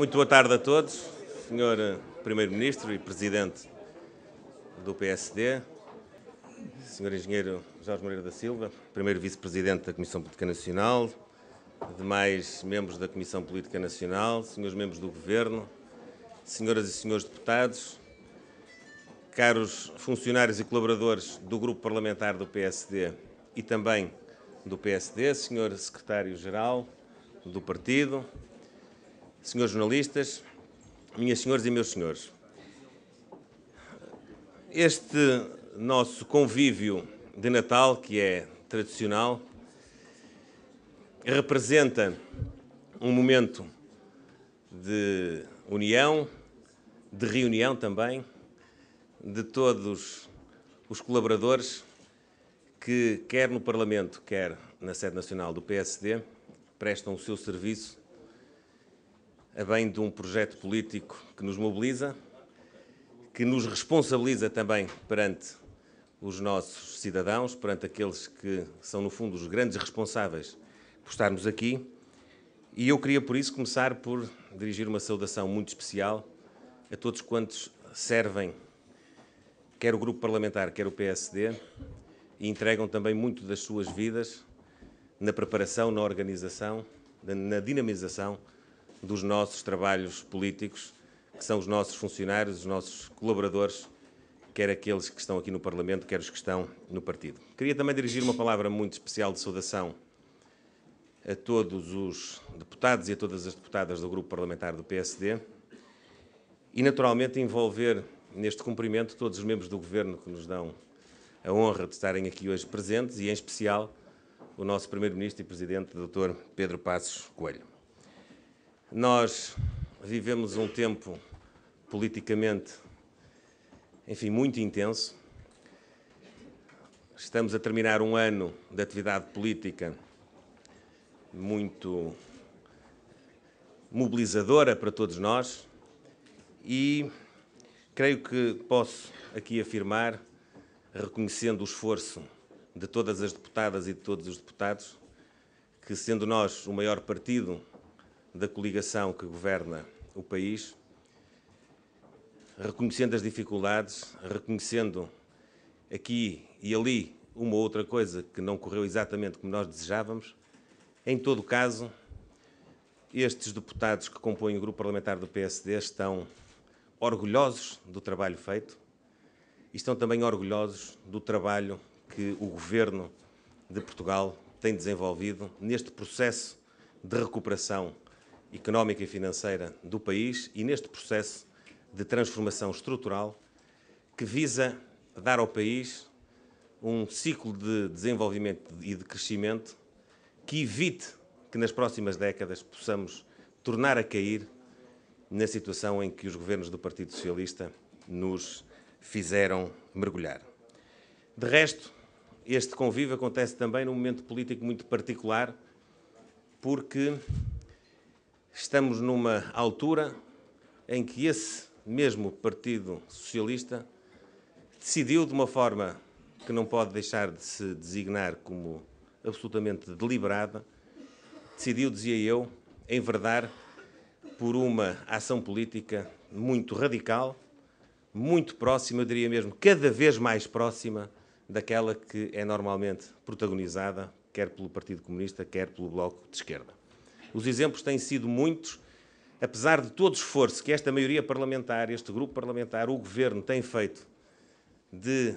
Muito boa tarde a todos, Sr. Eh, Primeiro-Ministro e Presidente do PSD, Senhor Engenheiro Jorge Moreira da Silva, Primeiro Vice-Presidente da Comissão Política Nacional, demais membros da Comissão Política Nacional, senhores membros do Governo, senhoras e senhores deputados, caros funcionários e colaboradores do Grupo Parlamentar do PSD e também do PSD, senhor Secretário-Geral do Partido, senhores jornalistas, minhas senhoras e meus senhores. Este nosso convívio de Natal, que é tradicional, representa um momento de união, de reunião também, de todos os colaboradores que, quer no Parlamento, quer na sede nacional do PSD, prestam o seu serviço a bem de um projeto político que nos mobiliza, que nos responsabiliza também perante os nossos cidadãos, perante aqueles que são, no fundo, os grandes responsáveis por estarmos aqui. E eu queria, por isso, começar por dirigir uma saudação muito especial a todos quantos servem, quer o grupo parlamentar, quer o PSD, e entregam também muito das suas vidas na preparação, na organização, na dinamização dos nossos trabalhos políticos, que são os nossos funcionários, os nossos colaboradores, quer aqueles que estão aqui no Parlamento, quer os que estão no partido. Queria também dirigir uma palavra muito especial de saudação a todos os deputados e a todas as deputadas do grupo parlamentar do PSD e, naturalmente, envolver neste cumprimento todos os membros do governo que nos dão a honra de estarem aqui hoje presentes e, em especial, o nosso Primeiro-Ministro e Presidente, Dr. Pedro Passos Coelho. Nós vivemos um tempo politicamente, enfim, muito intenso. Estamos a terminar um ano de atividade política muito mobilizadora para todos nós e creio que posso aqui afirmar, reconhecendo o esforço de todas as deputadas e de todos os deputados, que sendo nós o maior partido da coligação que governa o país, reconhecendo as dificuldades, reconhecendo aqui e ali uma ou outra coisa que não correu exatamente como nós desejávamos. Em todo caso, estes deputados que compõem o grupo parlamentar do PSD estão orgulhosos do trabalho feito e estão também orgulhosos do trabalho que o governo de Portugal tem desenvolvido neste processo de recuperação económica e financeira do país e neste processo de transformação estrutural que visa dar ao país um ciclo de desenvolvimento e de crescimento que evite que nas próximas décadas possamos tornar a cair na situação em que os governos do Partido Socialista nos fizeram mergulhar. De resto, este convívio acontece também num momento político muito particular, porque Estamos numa altura em que esse mesmo Partido Socialista decidiu, de uma forma que não pode deixar de se designar como absolutamente deliberada, decidiu, dizia eu, enverdar por uma ação política muito radical, muito próxima, eu diria mesmo cada vez mais próxima daquela que é normalmente protagonizada, quer pelo Partido Comunista, quer pelo Bloco de Esquerda. Os exemplos têm sido muitos. Apesar de todo o esforço que esta maioria parlamentar, este grupo parlamentar, o governo tem feito de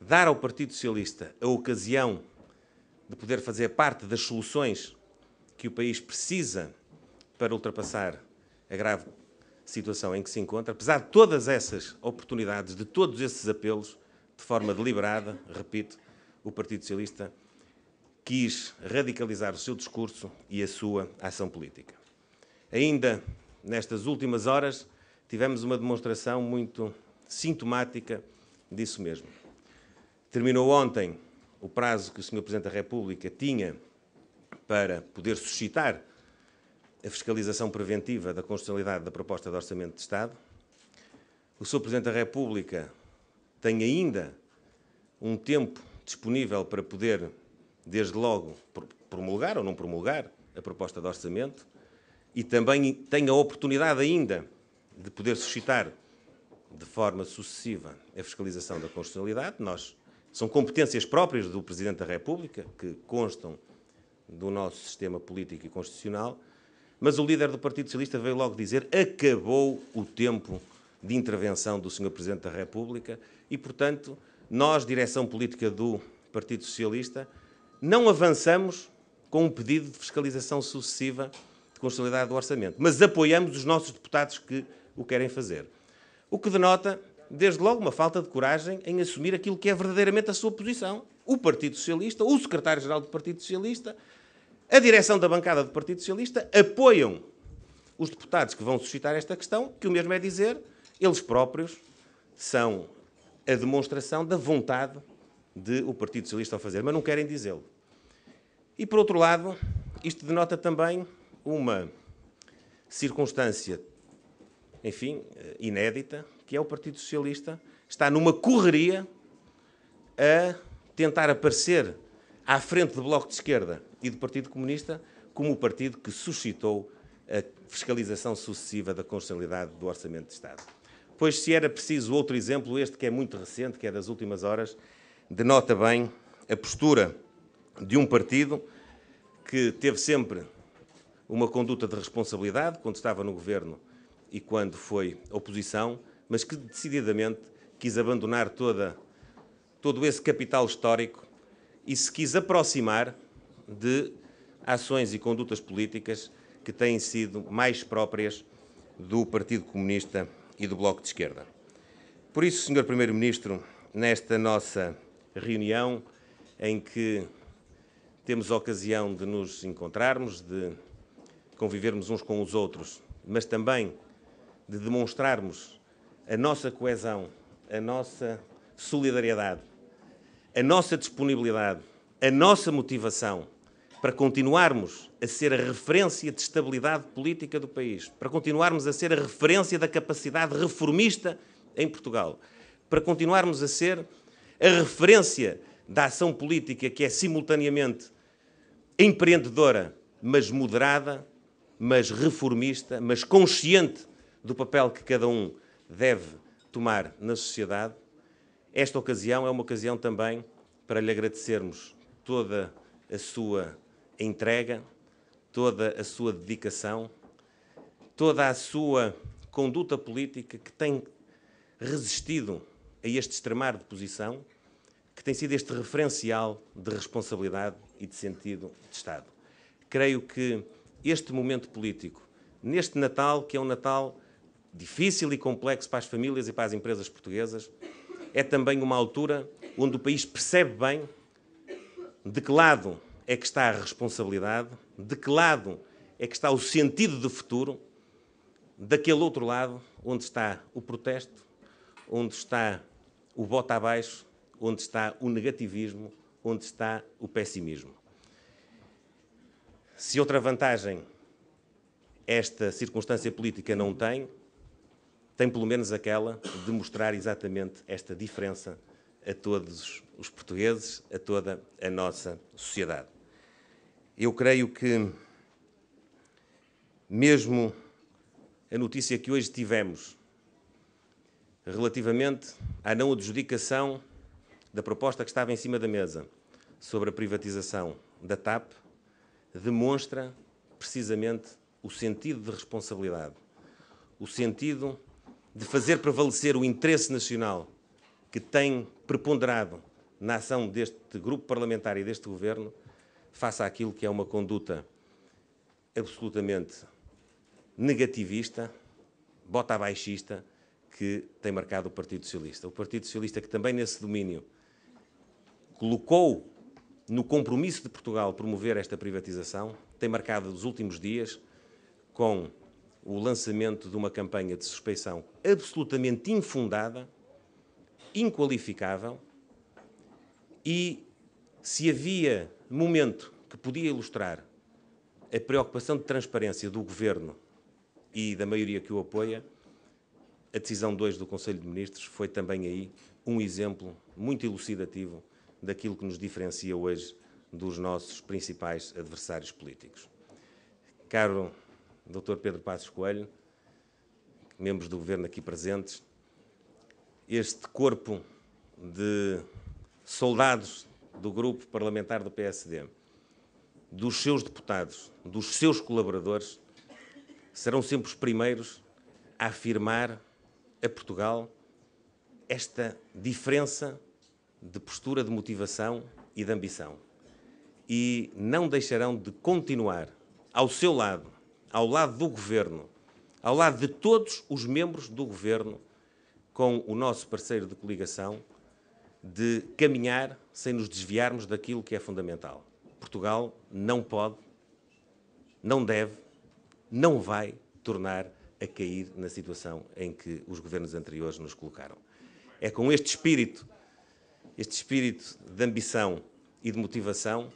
dar ao Partido Socialista a ocasião de poder fazer parte das soluções que o país precisa para ultrapassar a grave situação em que se encontra, apesar de todas essas oportunidades, de todos esses apelos, de forma deliberada, repito, o Partido Socialista quis radicalizar o seu discurso e a sua ação política. Ainda nestas últimas horas, tivemos uma demonstração muito sintomática disso mesmo. Terminou ontem o prazo que o Sr. Presidente da República tinha para poder suscitar a fiscalização preventiva da constitucionalidade da proposta de Orçamento de Estado. O Sr. Presidente da República tem ainda um tempo disponível para poder desde logo promulgar ou não promulgar a proposta de orçamento e também tem a oportunidade ainda de poder suscitar de forma sucessiva a fiscalização da constitucionalidade. Nós são competências próprias do Presidente da República que constam do nosso sistema político e constitucional, mas o líder do Partido Socialista veio logo dizer: "Acabou o tempo de intervenção do Sr. Presidente da República" e, portanto, nós, direção política do Partido Socialista, não avançamos com um pedido de fiscalização sucessiva de constitucionalidade do orçamento, mas apoiamos os nossos deputados que o querem fazer. O que denota, desde logo, uma falta de coragem em assumir aquilo que é verdadeiramente a sua posição. O Partido Socialista, o secretário-geral do Partido Socialista, a direção da bancada do Partido Socialista apoiam os deputados que vão suscitar esta questão, que o mesmo é dizer, eles próprios são a demonstração da vontade de o Partido Socialista ao fazer, mas não querem dizê-lo. E, por outro lado, isto denota também uma circunstância, enfim, eh, inédita, que é o Partido Socialista está numa correria a tentar aparecer à frente do Bloco de Esquerda e do Partido Comunista como o partido que suscitou a fiscalização sucessiva da constitucionalidade do Orçamento de Estado. Pois se era preciso outro exemplo, este que é muito recente, que é das últimas horas, denota bem a postura de um partido que teve sempre uma conduta de responsabilidade quando estava no governo e quando foi oposição, mas que decididamente quis abandonar toda, todo esse capital histórico e se quis aproximar de ações e condutas políticas que têm sido mais próprias do Partido Comunista e do Bloco de Esquerda. Por isso, Sr. Primeiro-Ministro, nesta nossa reunião em que temos a ocasião de nos encontrarmos, de convivermos uns com os outros, mas também de demonstrarmos a nossa coesão, a nossa solidariedade, a nossa disponibilidade, a nossa motivação para continuarmos a ser a referência de estabilidade política do país, para continuarmos a ser a referência da capacidade reformista em Portugal, para continuarmos a ser a referência da ação política que é simultaneamente empreendedora, mas moderada, mas reformista, mas consciente do papel que cada um deve tomar na sociedade. Esta ocasião é uma ocasião também para lhe agradecermos toda a sua entrega, toda a sua dedicação, toda a sua conduta política que tem resistido a este extremar de posição que tem sido este referencial de responsabilidade e de sentido de Estado. Creio que este momento político, neste Natal, que é um Natal difícil e complexo para as famílias e para as empresas portuguesas, é também uma altura onde o país percebe bem de que lado é que está a responsabilidade, de que lado é que está o sentido de futuro, daquele outro lado onde está o protesto, onde está o bota abaixo, onde está o negativismo, onde está o pessimismo. Se outra vantagem esta circunstância política não tem, tem pelo menos aquela de mostrar exatamente esta diferença a todos os portugueses, a toda a nossa sociedade. Eu creio que, mesmo a notícia que hoje tivemos relativamente à não adjudicação da proposta que estava em cima da mesa sobre a privatização da TAP demonstra precisamente o sentido de responsabilidade, o sentido de fazer prevalecer o interesse nacional que tem preponderado na ação deste grupo parlamentar e deste governo face àquilo que é uma conduta absolutamente negativista, bota abaixista, que tem marcado o Partido Socialista. O Partido Socialista que também nesse domínio colocou no compromisso de Portugal promover esta privatização, tem marcado os últimos dias com o lançamento de uma campanha de suspeição absolutamente infundada, inqualificável, e se havia momento que podia ilustrar a preocupação de transparência do governo e da maioria que o apoia, a decisão 2 do Conselho de Ministros foi também aí um exemplo muito elucidativo daquilo que nos diferencia hoje dos nossos principais adversários políticos. Caro Dr. Pedro Passos Coelho, membros do governo aqui presentes, este corpo de soldados do grupo parlamentar do PSD, dos seus deputados, dos seus colaboradores, serão sempre os primeiros a afirmar a Portugal esta diferença de postura, de motivação e de ambição. E não deixarão de continuar ao seu lado, ao lado do governo, ao lado de todos os membros do governo, com o nosso parceiro de coligação, de caminhar sem nos desviarmos daquilo que é fundamental. Portugal não pode, não deve, não vai tornar a cair na situação em que os governos anteriores nos colocaram. É com este espírito, este espírito de ambição e de motivação,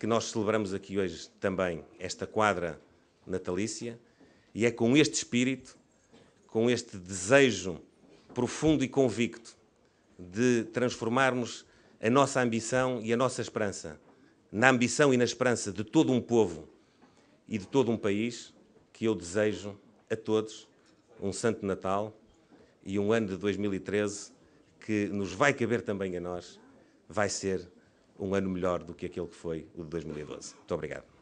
que nós celebramos aqui hoje também esta quadra natalícia, e é com este espírito, com este desejo profundo e convicto de transformarmos a nossa ambição e a nossa esperança na ambição e na esperança de todo um povo e de todo um país que eu desejo a todos um Santo Natal e um ano de 2013 que nos vai caber também a nós, vai ser um ano melhor do que aquele que foi o de 2012. Muito obrigado.